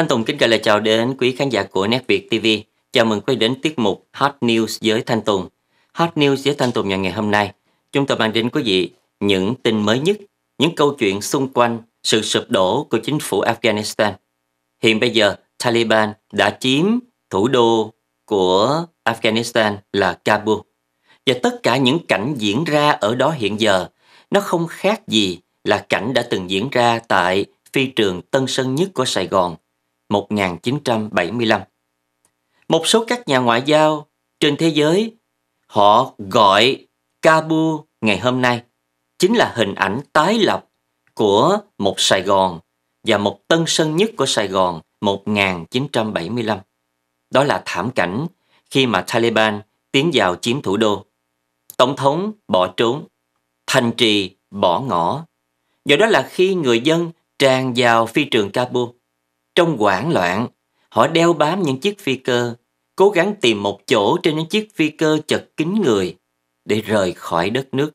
Thanh Tùng kính gửi lời chào đến quý khán giả của Nét Việt TV. Chào mừng quay đến tiết mục Hot News với Thanh Tùng. Hot News với Thanh Tùng ngày hôm nay, chúng tôi mang đến quý vị những tin mới nhất, những câu chuyện xung quanh sự sụp đổ của chính phủ Afghanistan. Hiện bây giờ, Taliban đã chiếm thủ đô của Afghanistan là Kabul. Và tất cả những cảnh diễn ra ở đó hiện giờ, nó không khác gì là cảnh đã từng diễn ra tại phi trường Tân Sơn Nhất của Sài Gòn 1975. Một số các nhà ngoại giao trên thế giới, họ gọi Kabul ngày hôm nay chính là hình ảnh tái lập của một Sài Gòn và một tân sân nhất của Sài Gòn 1975. Đó là thảm cảnh khi mà Taliban tiến vào chiếm thủ đô. Tổng thống bỏ trốn, thành trì bỏ ngỏ. Do đó là khi người dân tràn vào phi trường Kabul trong hoảng loạn, họ đeo bám những chiếc phi cơ, cố gắng tìm một chỗ trên những chiếc phi cơ chật kín người để rời khỏi đất nước.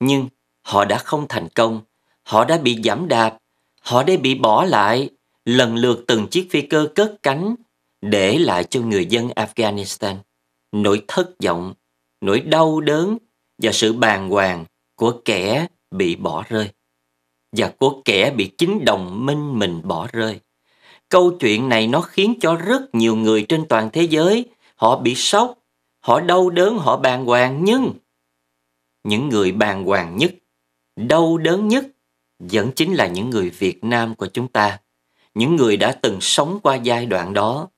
Nhưng họ đã không thành công, họ đã bị giảm đạp, họ đã bị bỏ lại, lần lượt từng chiếc phi cơ cất cánh, để lại cho người dân Afghanistan nỗi thất vọng, nỗi đau đớn và sự bàng hoàng của kẻ bị bỏ rơi và của kẻ bị chính đồng minh mình bỏ rơi. Câu chuyện này nó khiến cho rất nhiều người trên toàn thế giới họ bị sốc, họ đau đớn, họ bàng hoàng nhưng những người bàng hoàng nhất, đau đớn nhất vẫn chính là những người Việt Nam của chúng ta, những người đã từng sống qua giai đoạn đó,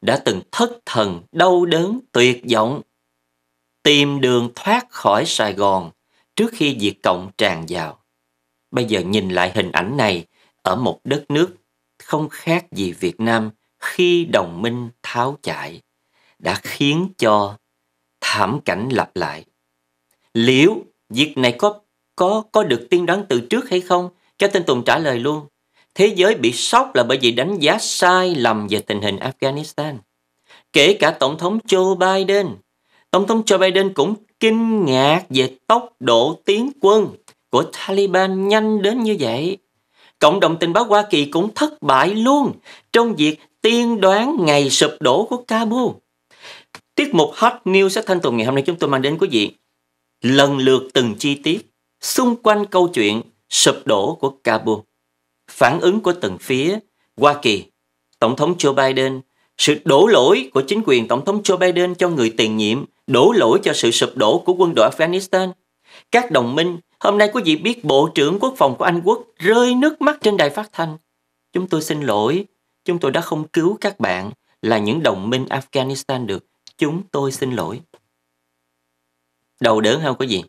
đã từng thất thần, đau đớn, tuyệt vọng, tìm đường thoát khỏi Sài Gòn trước khi diệt cộng tràn vào. Bây giờ nhìn lại hình ảnh này ở một đất nước không khác gì Việt Nam khi đồng minh tháo chạy đã khiến cho thảm cảnh lặp lại. Liệu việc này có có có được tiên đoán từ trước hay không? Cho tên Tùng trả lời luôn. Thế giới bị sốc là bởi vì đánh giá sai lầm về tình hình Afghanistan. Kể cả Tổng thống Joe Biden. Tổng thống Joe Biden cũng kinh ngạc về tốc độ tiến quân của Taliban nhanh đến như vậy cộng đồng tình báo Hoa Kỳ cũng thất bại luôn trong việc tiên đoán ngày sụp đổ của Kabul. Tiết mục Hot News sẽ Thanh tuần ngày hôm nay chúng tôi mang đến quý vị lần lượt từng chi tiết xung quanh câu chuyện sụp đổ của Kabul, phản ứng của từng phía, Hoa Kỳ, Tổng thống Joe Biden, sự đổ lỗi của chính quyền Tổng thống Joe Biden cho người tiền nhiệm, đổ lỗi cho sự sụp đổ của quân đội Afghanistan, các đồng minh, Hôm nay quý vị biết Bộ trưởng Quốc phòng của Anh Quốc rơi nước mắt trên đài phát thanh. Chúng tôi xin lỗi, chúng tôi đã không cứu các bạn là những đồng minh Afghanistan được. Chúng tôi xin lỗi. Đầu đớn không quý vị?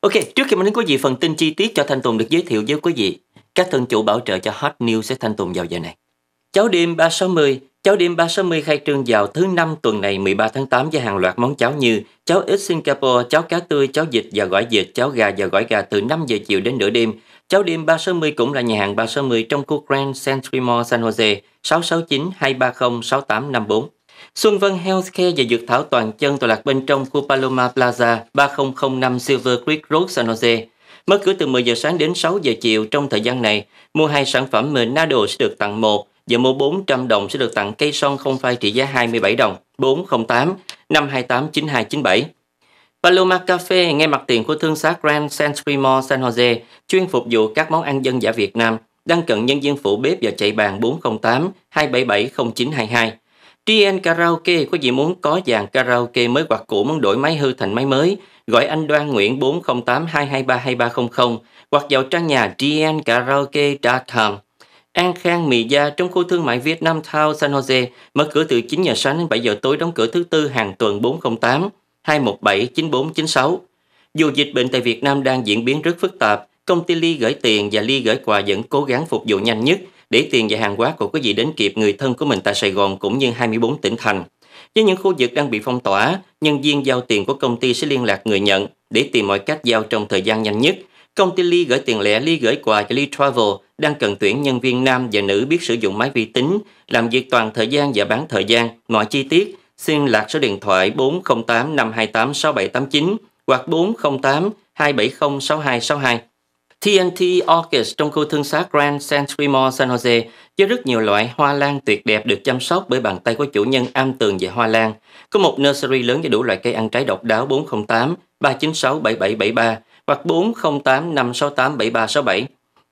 Ok, trước khi mình đến quý vị phần tin chi tiết cho Thanh Tùng được giới thiệu với quý vị, các thân chủ bảo trợ cho Hot News sẽ Thanh Tùng vào giờ này. Cháu đêm 360 Cháo đêm 360 khai trương vào thứ năm tuần này 13 tháng 8 với hàng loạt món cháo như cháo ít Singapore, cháo cá tươi, cháo vịt và gỏi vịt, cháo gà và gỏi gà từ 5 giờ chiều đến nửa đêm. Cháo đêm 360 cũng là nhà hàng 360 trong khu Grand Century Mall San Jose 669 230 6854. Xuân Vân Healthcare và Dược Thảo Toàn Chân tọa lạc bên trong khu Paloma Plaza 3005 Silver Creek Road San Jose. Mở cửa từ 10 giờ sáng đến 6 giờ chiều trong thời gian này, mua hai sản phẩm Menado sẽ được tặng một Giờ mua 400 đồng sẽ được tặng cây son không phai trị giá 27 đồng 408 528 9297. Paloma Cafe ngay mặt tiền của thương xá Grand San Mall San Jose chuyên phục vụ các món ăn dân giả Việt Nam đang cần nhân viên phụ bếp và chạy bàn 408 277 0922. TN Karaoke có gì muốn có dàn karaoke mới hoặc cũ muốn đổi máy hư thành máy mới, gọi anh Đoan Nguyễn 408 223 2300 hoặc vào trang nhà tnkaraoke.com. An Khang Mì Gia trong khu thương mại Việt Nam Town San Jose mở cửa từ 9 giờ sáng đến 7 giờ tối đóng cửa thứ tư hàng tuần 408 217 9496. Dù dịch bệnh tại Việt Nam đang diễn biến rất phức tạp, công ty Ly gửi tiền và Ly gửi quà vẫn cố gắng phục vụ nhanh nhất để tiền và hàng hóa của quý vị đến kịp người thân của mình tại Sài Gòn cũng như 24 tỉnh thành. Với những khu vực đang bị phong tỏa, nhân viên giao tiền của công ty sẽ liên lạc người nhận để tìm mọi cách giao trong thời gian nhanh nhất Công ty Ly gửi tiền lẻ, Ly gửi quà cho Ly Travel đang cần tuyển nhân viên nam và nữ biết sử dụng máy vi tính, làm việc toàn thời gian và bán thời gian. Mọi chi tiết xin lạc số điện thoại 408 528 6789 hoặc 408 270 6262. TNT Orchid trong khu thương xá Grand Century Mall San Jose với rất nhiều loại hoa lan tuyệt đẹp được chăm sóc bởi bàn tay của chủ nhân am tường về hoa lan. Có một nursery lớn với đủ loại cây ăn trái độc đáo 408 396 7773 hoặc 408-568-7367.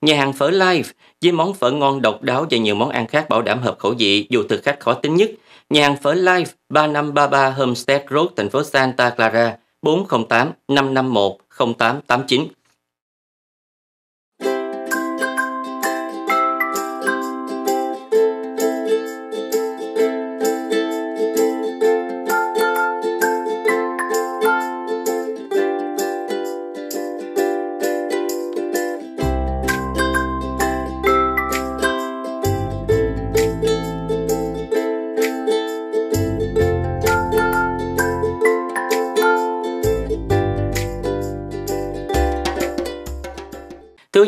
Nhà hàng phở life với món phở ngon độc đáo và nhiều món ăn khác bảo đảm hợp khẩu vị dù thực khách khó tính nhất. Nhà hàng phở Live 3533 Homestead Road, thành phố Santa Clara 408 551 0889.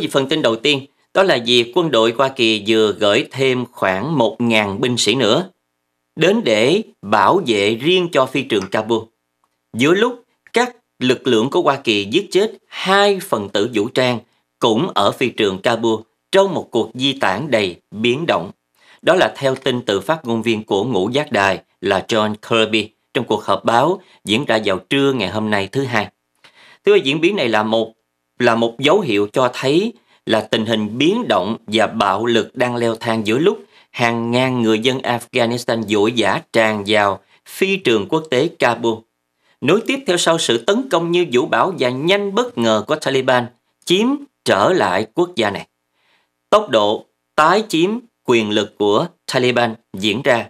phần tin đầu tiên đó là vì quân đội Hoa Kỳ vừa gửi thêm khoảng 1.000 binh sĩ nữa đến để bảo vệ riêng cho phi trường Kabul. Giữa lúc các lực lượng của Hoa Kỳ giết chết hai phần tử vũ trang cũng ở phi trường Kabul trong một cuộc di tản đầy biến động. Đó là theo tin từ phát ngôn viên của ngũ giác đài là John Kirby trong cuộc họp báo diễn ra vào trưa ngày hôm nay thứ hai. Thưa diễn biến này là một là một dấu hiệu cho thấy là tình hình biến động và bạo lực đang leo thang giữa lúc hàng ngàn người dân Afghanistan dội dã tràn vào phi trường quốc tế Kabul. Nối tiếp theo sau sự tấn công như vũ bão và nhanh bất ngờ của Taliban chiếm trở lại quốc gia này. Tốc độ tái chiếm quyền lực của Taliban diễn ra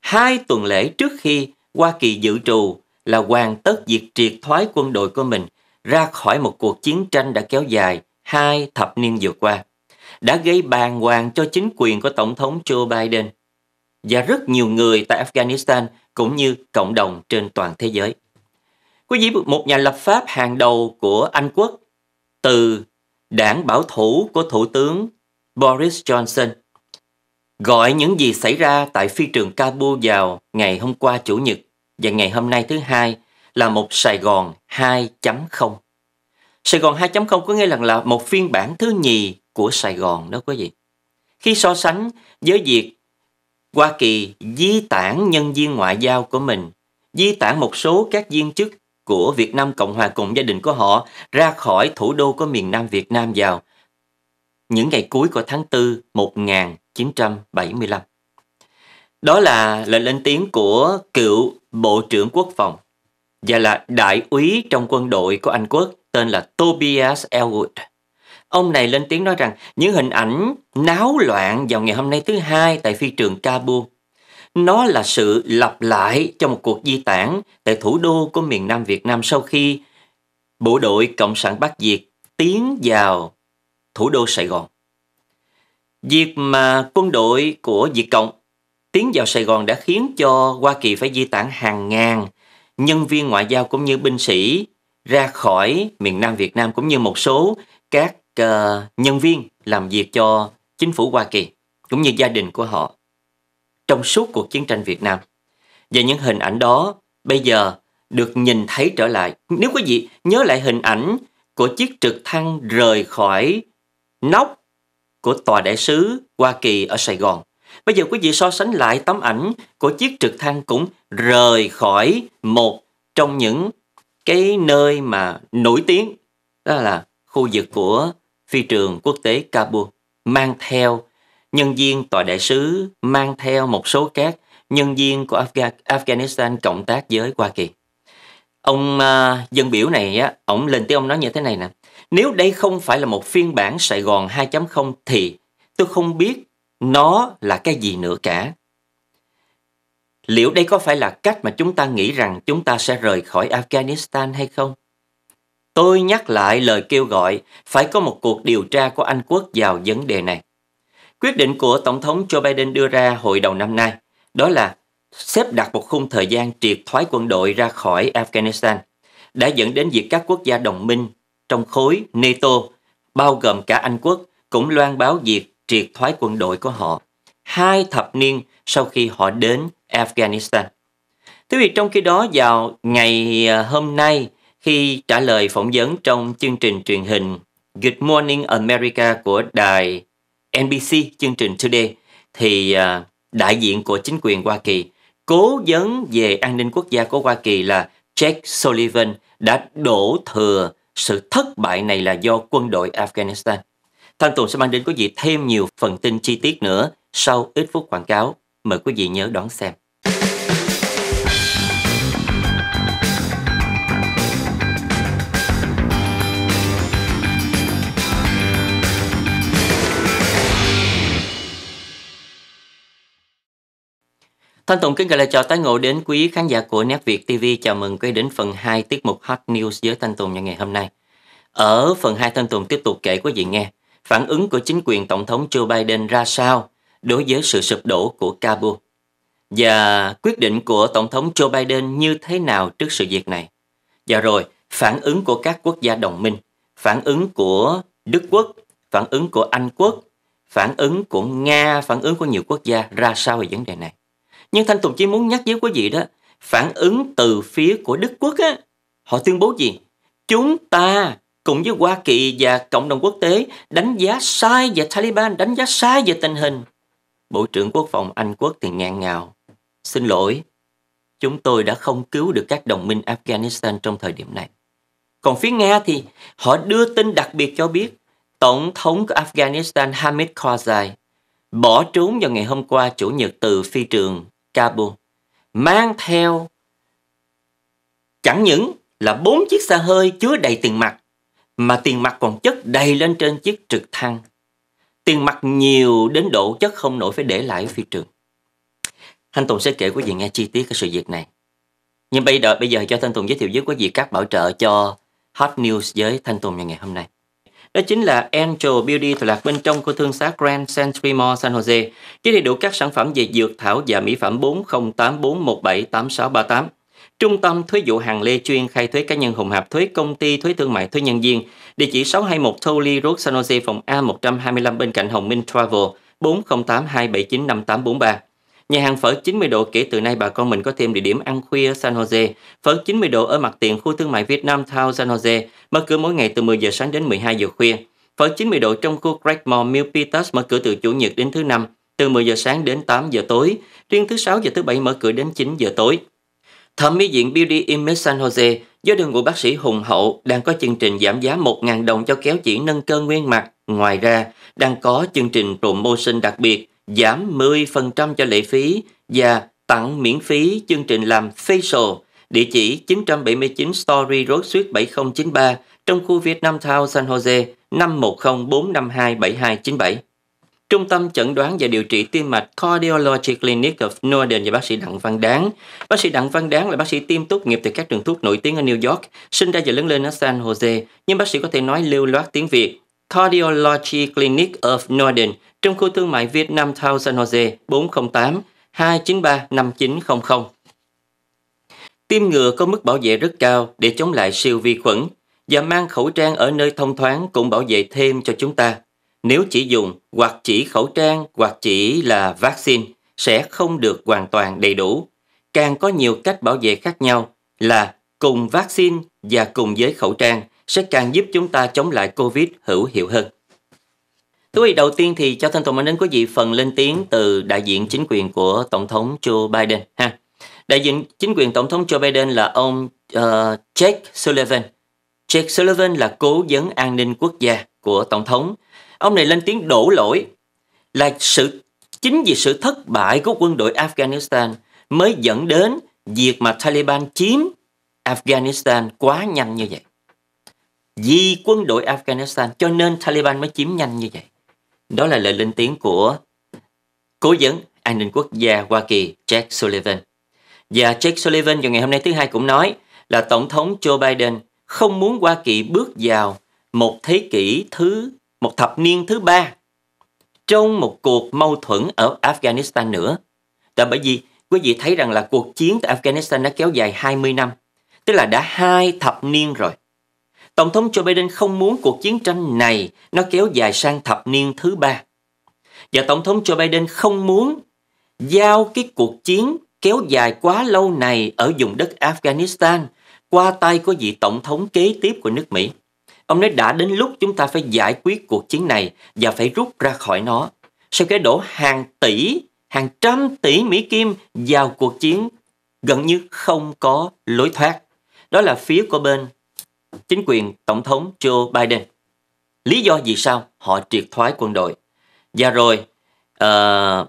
hai tuần lễ trước khi Hoa Kỳ dự trù là hoàn tất việc triệt thoái quân đội của mình ra khỏi một cuộc chiến tranh đã kéo dài hai thập niên vừa qua, đã gây bàng hoàng cho chính quyền của Tổng thống Joe Biden và rất nhiều người tại Afghanistan cũng như cộng đồng trên toàn thế giới. Quý vị, một nhà lập pháp hàng đầu của Anh quốc từ đảng bảo thủ của Thủ tướng Boris Johnson gọi những gì xảy ra tại phi trường Kabul vào ngày hôm qua Chủ nhật và ngày hôm nay thứ hai là một Sài Gòn 2.0. Sài Gòn 2.0 có nghĩa là, là một phiên bản thứ nhì của Sài Gòn đó quý vị. Khi so sánh với việc Hoa Kỳ di tản nhân viên ngoại giao của mình, di tản một số các viên chức của Việt Nam Cộng Hòa cùng gia đình của họ ra khỏi thủ đô của miền Nam Việt Nam vào những ngày cuối của tháng 4 1975. Đó là lời lên tiếng của cựu Bộ trưởng Quốc phòng và là đại úy trong quân đội của Anh Quốc tên là Tobias Elwood. Ông này lên tiếng nói rằng những hình ảnh náo loạn vào ngày hôm nay thứ hai tại phi trường Kabul nó là sự lặp lại cho một cuộc di tản tại thủ đô của miền Nam Việt Nam sau khi bộ đội Cộng sản Bắc Việt tiến vào thủ đô Sài Gòn. Việc mà quân đội của Việt Cộng tiến vào Sài Gòn đã khiến cho Hoa Kỳ phải di tản hàng ngàn nhân viên ngoại giao cũng như binh sĩ ra khỏi miền Nam Việt Nam cũng như một số các uh, nhân viên làm việc cho chính phủ Hoa Kỳ cũng như gia đình của họ trong suốt cuộc chiến tranh Việt Nam. Và những hình ảnh đó bây giờ được nhìn thấy trở lại. Nếu quý vị nhớ lại hình ảnh của chiếc trực thăng rời khỏi nóc của tòa đại sứ Hoa Kỳ ở Sài Gòn Bây giờ quý vị so sánh lại tấm ảnh của chiếc trực thăng cũng rời khỏi một trong những cái nơi mà nổi tiếng đó là khu vực của phi trường quốc tế Kabul mang theo nhân viên tòa đại sứ mang theo một số các nhân viên của Afga Afghanistan cộng tác với Hoa Kỳ. Ông uh, dân biểu này á, ông lên tiếng ông nói như thế này nè. Nếu đây không phải là một phiên bản Sài Gòn 2.0 thì tôi không biết nó là cái gì nữa cả. Liệu đây có phải là cách mà chúng ta nghĩ rằng chúng ta sẽ rời khỏi Afghanistan hay không? Tôi nhắc lại lời kêu gọi phải có một cuộc điều tra của Anh quốc vào vấn đề này. Quyết định của Tổng thống Joe Biden đưa ra hồi đầu năm nay, đó là xếp đặt một khung thời gian triệt thoái quân đội ra khỏi Afghanistan, đã dẫn đến việc các quốc gia đồng minh trong khối NATO, bao gồm cả Anh quốc, cũng loan báo việc triệt thoái quân đội của họ hai thập niên sau khi họ đến Afghanistan. Thưa vị, trong khi đó vào ngày à, hôm nay khi trả lời phỏng vấn trong chương trình truyền hình Good Morning America của đài NBC chương trình Today thì à, đại diện của chính quyền Hoa Kỳ cố vấn về an ninh quốc gia của Hoa Kỳ là Jack Sullivan đã đổ thừa sự thất bại này là do quân đội Afghanistan. Thanh Tùng sẽ mang đến quý vị thêm nhiều phần tin chi tiết nữa sau ít phút quảng cáo. Mời quý vị nhớ đón xem. Thanh Tùng kính gửi lời chào tái ngộ đến quý khán giả của Nét Việt TV. Chào mừng quý đến phần 2 tiết mục Hot News với Thanh Tùng ngày hôm nay. Ở phần 2 Thanh Tùng tiếp tục kể quý vị nghe phản ứng của chính quyền Tổng thống Joe Biden ra sao đối với sự sụp đổ của Kabul và quyết định của Tổng thống Joe Biden như thế nào trước sự việc này. Và rồi, phản ứng của các quốc gia đồng minh, phản ứng của Đức Quốc, phản ứng của Anh Quốc, phản ứng của Nga, phản ứng của nhiều quốc gia ra sao về vấn đề này. Nhưng Thanh Tùng chỉ muốn nhắc với quý vị đó, phản ứng từ phía của Đức Quốc á, họ tuyên bố gì? Chúng ta cùng với Hoa Kỳ và cộng đồng quốc tế đánh giá sai về Taliban, đánh giá sai về tình hình. Bộ trưởng Quốc phòng Anh quốc thì ngạn ngào. Xin lỗi, chúng tôi đã không cứu được các đồng minh Afghanistan trong thời điểm này. Còn phía Nga thì họ đưa tin đặc biệt cho biết Tổng thống của Afghanistan Hamid Karzai bỏ trốn vào ngày hôm qua Chủ nhật từ phi trường Kabul, mang theo chẳng những là bốn chiếc xe hơi chứa đầy tiền mặt mà tiền mặt còn chất đầy lên trên chiếc trực thăng. Tiền mặt nhiều đến độ chất không nổi phải để lại ở phi trường. Thanh Tùng sẽ kể quý vị nghe chi tiết cái sự việc này. Nhưng bây giờ bây giờ cho Thanh Tùng giới thiệu với quý vị các bảo trợ cho Hot News với Thanh Tùng ngày ngày hôm nay. Đó chính là Angel Beauty thuộc lạc bên trong của thương xá Grand Century Mall San Jose với đầy đủ các sản phẩm về dược thảo và mỹ phẩm 4084178638 Trung tâm Thuế vụ Hàng Lê chuyên khai thuế cá nhân Hùng hợp Thuế Công ty Thuế Thương mại Thuế Nhân viên, địa chỉ 621 Tholi Road San Jose phòng A125 bên cạnh Hồng Minh Travel 4082795843. Nhà hàng phở 90 độ kể từ nay bà con mình có thêm địa điểm ăn khuya San Jose. Phở 90 độ ở mặt tiền khu thương mại Việt Nam Town San Jose, mở cửa mỗi ngày từ 10 giờ sáng đến 12 giờ khuya. Phở 90 độ trong khu Craigmore Mill Peters mở cửa từ Chủ nhật đến thứ năm, từ 10 giờ sáng đến 8 giờ tối. Riêng thứ sáu và thứ bảy mở cửa đến 9 giờ tối. Thẩm mỹ viện Beauty Image San Jose do đội ngũ bác sĩ hùng hậu đang có chương trình giảm giá 1.000 đồng cho kéo chỉ nâng cơ nguyên mặt. Ngoài ra, đang có chương trình promotion đặc biệt giảm 10% cho lệ phí và tặng miễn phí chương trình làm facial. Địa chỉ 979 Story Road Suite 7093 trong khu Việt Nam Town San Jose 510 452 7297. Trung tâm chẩn đoán và điều trị tim mạch Cardiology Clinic of Northern và bác sĩ Đặng Văn Đáng. Bác sĩ Đặng Văn Đáng là bác sĩ tiêm tốt nghiệp từ các trường thuốc nổi tiếng ở New York, sinh ra và lớn lên ở San Jose, nhưng bác sĩ có thể nói lưu loát tiếng Việt. Cardiology Clinic of Northern trong khu thương mại Việt Nam, Town San Jose 408 293 5900. Tiêm ngừa có mức bảo vệ rất cao để chống lại siêu vi khuẩn và mang khẩu trang ở nơi thông thoáng cũng bảo vệ thêm cho chúng ta. Nếu chỉ dùng hoặc chỉ khẩu trang hoặc chỉ là vaccine sẽ không được hoàn toàn đầy đủ. Càng có nhiều cách bảo vệ khác nhau là cùng vaccine và cùng với khẩu trang sẽ càng giúp chúng ta chống lại COVID hữu hiệu hơn. Thưa vị, đầu tiên thì cho thân tùng mến đến quý vị phần lên tiếng từ đại diện chính quyền của Tổng thống Joe Biden. ha Đại diện chính quyền Tổng thống Joe Biden là ông uh, Jake Sullivan. Jake Sullivan là cố vấn an ninh quốc gia của Tổng thống. Ông này lên tiếng đổ lỗi là sự chính vì sự thất bại của quân đội Afghanistan mới dẫn đến việc mà Taliban chiếm Afghanistan quá nhanh như vậy. Vì quân đội Afghanistan cho nên Taliban mới chiếm nhanh như vậy. Đó là lời lên tiếng của cố vấn an ninh quốc gia Hoa Kỳ Jack Sullivan. Và Jack Sullivan vào ngày hôm nay thứ hai cũng nói là Tổng thống Joe Biden không muốn Hoa Kỳ bước vào một thế kỷ thứ một thập niên thứ ba trong một cuộc mâu thuẫn ở Afghanistan nữa. Tại bởi vì quý vị thấy rằng là cuộc chiến tại Afghanistan đã kéo dài 20 năm, tức là đã hai thập niên rồi. Tổng thống Joe Biden không muốn cuộc chiến tranh này nó kéo dài sang thập niên thứ ba. Và Tổng thống Joe Biden không muốn giao cái cuộc chiến kéo dài quá lâu này ở vùng đất Afghanistan qua tay của vị Tổng thống kế tiếp của nước Mỹ. Ông nói đã đến lúc chúng ta phải giải quyết cuộc chiến này và phải rút ra khỏi nó. Sau cái đổ hàng tỷ, hàng trăm tỷ Mỹ Kim vào cuộc chiến gần như không có lối thoát. Đó là phía của bên chính quyền Tổng thống Joe Biden. Lý do vì sao họ triệt thoái quân đội? Và rồi, uh,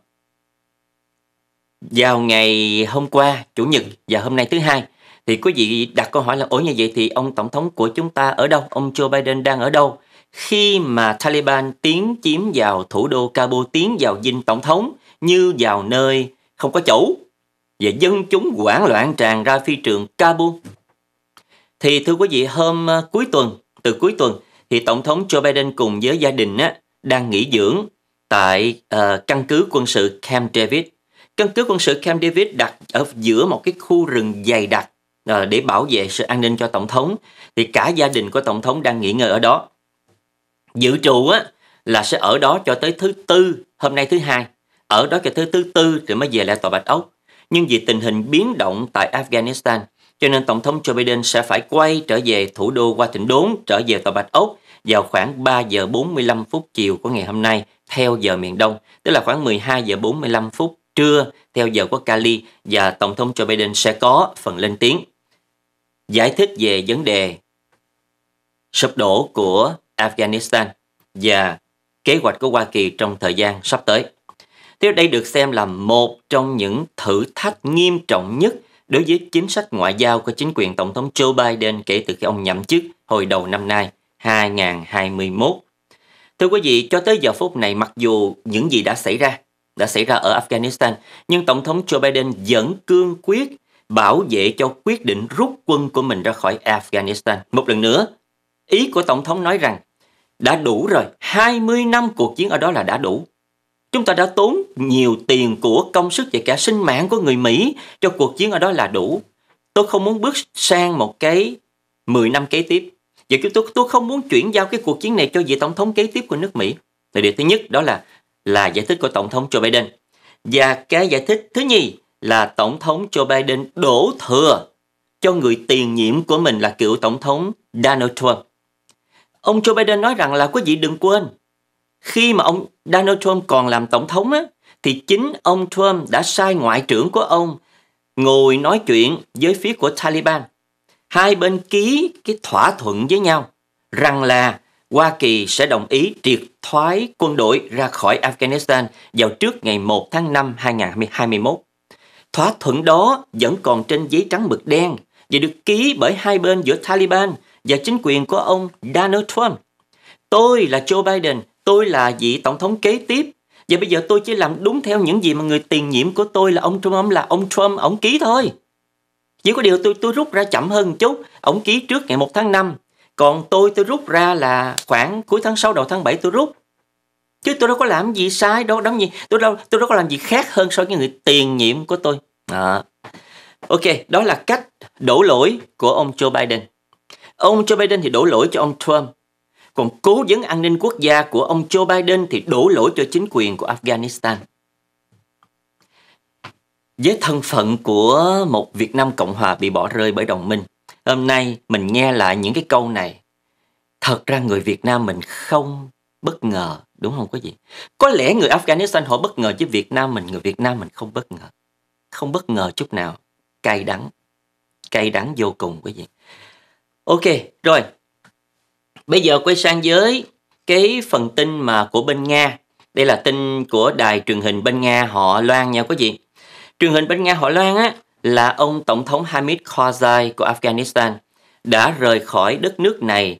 vào ngày hôm qua, Chủ nhật và hôm nay thứ hai, thì quý vị đặt câu hỏi là ủa như vậy thì ông tổng thống của chúng ta ở đâu? Ông Joe Biden đang ở đâu? Khi mà Taliban tiến chiếm vào thủ đô Kabul, tiến vào dinh tổng thống như vào nơi không có chỗ và dân chúng hoảng loạn tràn ra phi trường Kabul. Thì thưa quý vị, hôm ờ, cuối tuần, từ cuối tuần thì tổng thống Joe Biden cùng với gia đình á, đang nghỉ dưỡng tại uh, căn cứ quân sự Camp David. Căn cứ quân sự Camp David đặt ở giữa một cái khu rừng dày đặc Ờ, để bảo vệ sự an ninh cho tổng thống thì cả gia đình của tổng thống đang nghỉ ngơi ở đó dự trù á là sẽ ở đó cho tới thứ tư hôm nay thứ hai ở đó cho tới thứ tư rồi mới về lại tòa bạch ốc nhưng vì tình hình biến động tại afghanistan cho nên tổng thống joe biden sẽ phải quay trở về thủ đô washington đốn trở về tòa bạch ốc vào khoảng 3 giờ 45 phút chiều của ngày hôm nay theo giờ miền Đông, tức là khoảng 12 giờ 45 phút trưa theo giờ của Cali và Tổng thống Joe Biden sẽ có phần lên tiếng giải thích về vấn đề sụp đổ của Afghanistan và kế hoạch của Hoa Kỳ trong thời gian sắp tới. Tiếp đây được xem là một trong những thử thách nghiêm trọng nhất đối với chính sách ngoại giao của chính quyền Tổng thống Joe Biden kể từ khi ông nhậm chức hồi đầu năm nay 2021. Thưa quý vị, cho tới giờ phút này mặc dù những gì đã xảy ra đã xảy ra ở Afghanistan, nhưng Tổng thống Joe Biden vẫn cương quyết bảo vệ cho quyết định rút quân của mình ra khỏi Afghanistan. Một lần nữa, ý của Tổng thống nói rằng đã đủ rồi, 20 năm cuộc chiến ở đó là đã đủ. Chúng ta đã tốn nhiều tiền của công sức và cả sinh mạng của người Mỹ cho cuộc chiến ở đó là đủ. Tôi không muốn bước sang một cái 10 năm kế tiếp. Và tôi, tôi không muốn chuyển giao cái cuộc chiến này cho vị tổng thống kế tiếp của nước Mỹ. Là điều thứ nhất đó là là giải thích của tổng thống Joe Biden. Và cái giải thích thứ nhì là Tổng thống Joe Biden đổ thừa cho người tiền nhiệm của mình là cựu Tổng thống Donald Trump. Ông Joe Biden nói rằng là quý vị đừng quên, khi mà ông Donald Trump còn làm Tổng thống á, thì chính ông Trump đã sai ngoại trưởng của ông ngồi nói chuyện với phía của Taliban. Hai bên ký cái thỏa thuận với nhau rằng là Hoa Kỳ sẽ đồng ý triệt thoái quân đội ra khỏi Afghanistan vào trước ngày 1 tháng 5 2021. Thỏa thuận đó vẫn còn trên giấy trắng mực đen và được ký bởi hai bên giữa Taliban và chính quyền của ông Donald Trump. Tôi là Joe Biden, tôi là vị tổng thống kế tiếp và bây giờ tôi chỉ làm đúng theo những gì mà người tiền nhiệm của tôi là ông Trump là ông Trump ông ký thôi. Chỉ có điều tôi tôi rút ra chậm hơn một chút, ông ký trước ngày 1 tháng 5, còn tôi tôi rút ra là khoảng cuối tháng 6 đầu tháng 7 tôi rút chứ tôi đâu có làm gì sai đâu đóng gì tôi đâu tôi đâu có làm gì khác hơn so với người tiền nhiệm của tôi à. ok đó là cách đổ lỗi của ông Joe Biden ông Joe Biden thì đổ lỗi cho ông Trump còn cố vấn an ninh quốc gia của ông Joe Biden thì đổ lỗi cho chính quyền của Afghanistan với thân phận của một Việt Nam Cộng Hòa bị bỏ rơi bởi đồng minh hôm nay mình nghe lại những cái câu này thật ra người Việt Nam mình không bất ngờ Đúng không quý vị? Có lẽ người Afghanistan họ bất ngờ với Việt Nam mình, người Việt Nam mình không bất ngờ. Không bất ngờ chút nào. Cay đắng. Cay đắng vô cùng quý vị. Ok, rồi. Bây giờ quay sang với cái phần tin mà của bên Nga. Đây là tin của đài truyền hình bên Nga họ loan nha quý vị. Truyền hình bên Nga họ loan á là ông Tổng thống Hamid Karzai của Afghanistan đã rời khỏi đất nước này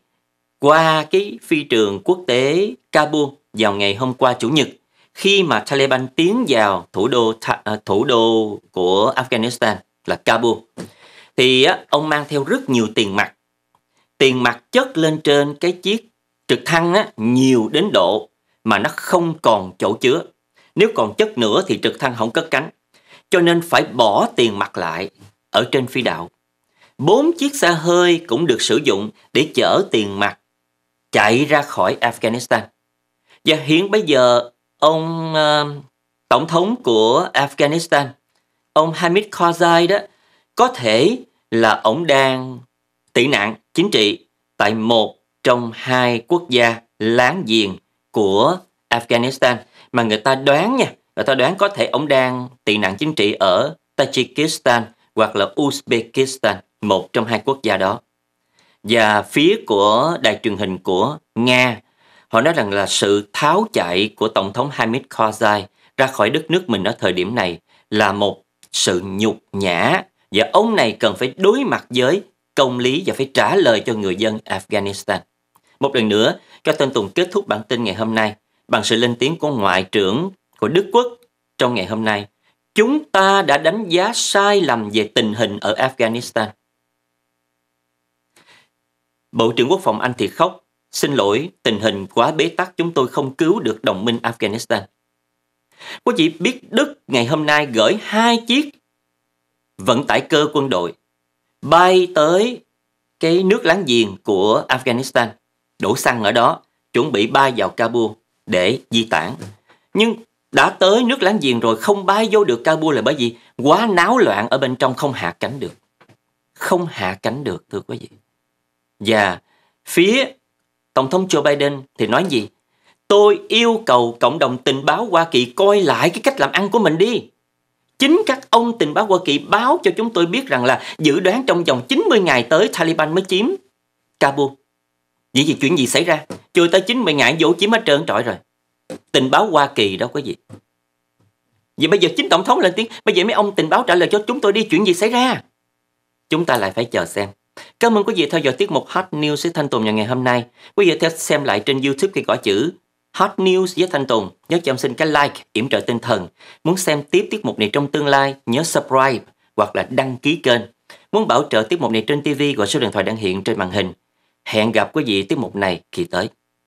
qua cái phi trường quốc tế Kabul vào ngày hôm qua Chủ nhật khi mà Taliban tiến vào thủ đô à, thủ đô của Afghanistan là Kabul thì ông mang theo rất nhiều tiền mặt tiền mặt chất lên trên cái chiếc trực thăng á, nhiều đến độ mà nó không còn chỗ chứa nếu còn chất nữa thì trực thăng không cất cánh cho nên phải bỏ tiền mặt lại ở trên phi đạo bốn chiếc xe hơi cũng được sử dụng để chở tiền mặt chạy ra khỏi Afghanistan và hiện bây giờ ông uh, tổng thống của Afghanistan, ông Hamid Karzai đó, có thể là ông đang tị nạn chính trị tại một trong hai quốc gia láng giềng của Afghanistan mà người ta đoán nha, người ta đoán có thể ông đang tị nạn chính trị ở Tajikistan hoặc là Uzbekistan, một trong hai quốc gia đó. Và phía của đài truyền hình của Nga Họ nói rằng là sự tháo chạy của Tổng thống Hamid Karzai ra khỏi đất nước mình ở thời điểm này là một sự nhục nhã và ông này cần phải đối mặt với công lý và phải trả lời cho người dân Afghanistan. Một lần nữa, các tên Tùng kết thúc bản tin ngày hôm nay bằng sự lên tiếng của Ngoại trưởng của Đức Quốc trong ngày hôm nay. Chúng ta đã đánh giá sai lầm về tình hình ở Afghanistan. Bộ trưởng Quốc phòng Anh thì khóc Xin lỗi, tình hình quá bế tắc chúng tôi không cứu được đồng minh Afghanistan. Quý vị biết Đức ngày hôm nay gửi hai chiếc vận tải cơ quân đội bay tới cái nước láng giềng của Afghanistan, đổ xăng ở đó, chuẩn bị bay vào Kabul để di tản. Nhưng đã tới nước láng giềng rồi không bay vô được Kabul là bởi vì quá náo loạn ở bên trong không hạ cánh được. Không hạ cánh được thưa quý vị. Và phía Tổng thống Joe Biden thì nói gì? Tôi yêu cầu cộng đồng tình báo Hoa Kỳ coi lại cái cách làm ăn của mình đi. Chính các ông tình báo Hoa Kỳ báo cho chúng tôi biết rằng là dự đoán trong vòng 90 ngày tới Taliban mới chiếm Kabul. Vậy thì chuyện gì xảy ra? Chưa tới 90 ngày vô chiếm hết trơn trọi rồi. Tình báo Hoa Kỳ đâu có gì. Vậy bây giờ chính tổng thống lên tiếng, bây giờ mấy ông tình báo trả lời cho chúng tôi đi chuyện gì xảy ra? Chúng ta lại phải chờ xem. Cảm ơn quý vị theo dõi tiết mục Hot News với Thanh Tùng vào ngày hôm nay. Quý vị theo xem lại trên YouTube khi gõ chữ Hot News với Thanh Tùng. Nhớ cho em xin cái like, yểm trợ tinh thần. Muốn xem tiếp tiết mục này trong tương lai, nhớ subscribe hoặc là đăng ký kênh. Muốn bảo trợ tiết mục này trên TV, gọi số điện thoại đang hiện trên màn hình. Hẹn gặp quý vị tiết mục này kỳ tới.